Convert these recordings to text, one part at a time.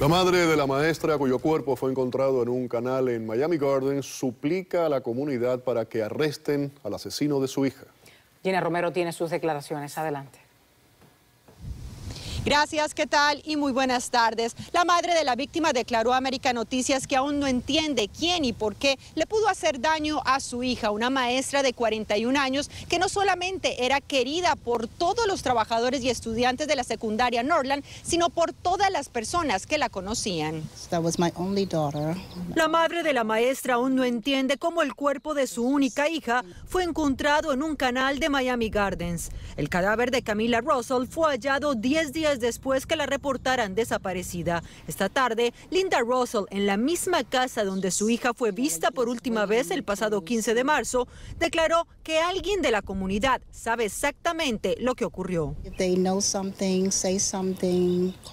La madre de la maestra cuyo cuerpo fue encontrado en un canal en Miami Gardens suplica a la comunidad para que arresten al asesino de su hija. Gina Romero tiene sus declaraciones. Adelante. Gracias, ¿qué tal? Y muy buenas tardes. La madre de la víctima declaró a América Noticias que aún no entiende quién y por qué le pudo hacer daño a su hija, una maestra de 41 años que no solamente era querida por todos los trabajadores y estudiantes de la secundaria Norland, sino por todas las personas que la conocían. La madre de la maestra aún no entiende cómo el cuerpo de su única hija fue encontrado en un canal de Miami Gardens. El cadáver de Camila Russell fue hallado 10 días después que la reportaran desaparecida. Esta tarde, Linda Russell, en la misma casa donde su hija fue vista por última vez el pasado 15 de marzo, declaró que alguien de la comunidad sabe exactamente lo que ocurrió.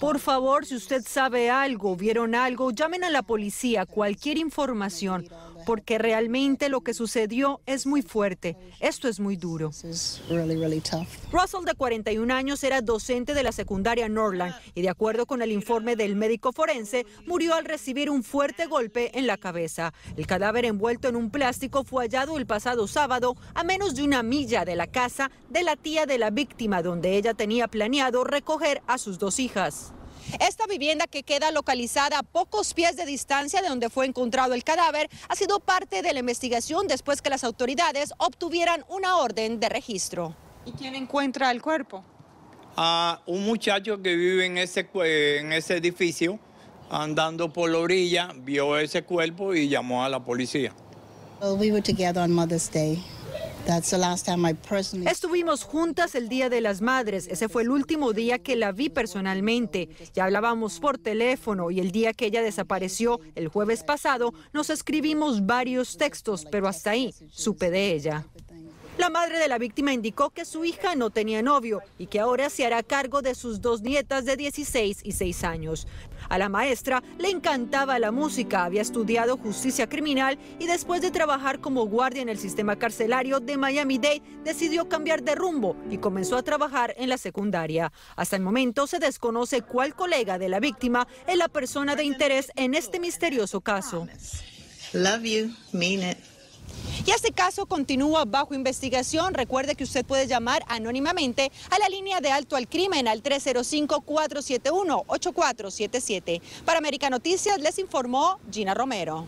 Por favor, si usted sabe algo, vieron algo, llamen a la policía cualquier información porque realmente lo que sucedió es muy fuerte. Esto es muy duro. Russell, de 41 años, era docente de la secundaria Norland y de acuerdo con el informe del médico forense, murió al recibir un fuerte golpe en la cabeza. El cadáver envuelto en un plástico fue hallado el pasado sábado a menos de una milla de la casa de la tía de la víctima, donde ella tenía planeado recoger a sus dos hijas. Esta vivienda que queda localizada a pocos pies de distancia de donde fue encontrado el cadáver ha sido parte de la investigación después que las autoridades obtuvieran una orden de registro. ¿Y quién encuentra el cuerpo? un muchacho que vive en ese, edificio, andando por la orilla, vio ese cuerpo y llamó a la policía. we together on Mother's Day. Estuvimos juntas el Día de las Madres. Ese fue el último día que la vi personalmente. Ya hablábamos por teléfono y el día que ella desapareció, el jueves pasado, nos escribimos varios textos, pero hasta ahí supe de ella. La madre de la víctima indicó que su hija no tenía novio y que ahora se hará cargo de sus dos nietas de 16 y 6 años. A la maestra le encantaba la música, había estudiado justicia criminal y después de trabajar como guardia en el sistema carcelario de Miami-Dade decidió cambiar de rumbo y comenzó a trabajar en la secundaria. Hasta el momento se desconoce cuál colega de la víctima es la persona de interés en este misterioso caso. Love you, mean y este caso continúa bajo investigación. Recuerde que usted puede llamar anónimamente a la línea de alto al crimen al 305-471-8477. Para América Noticias les informó Gina Romero.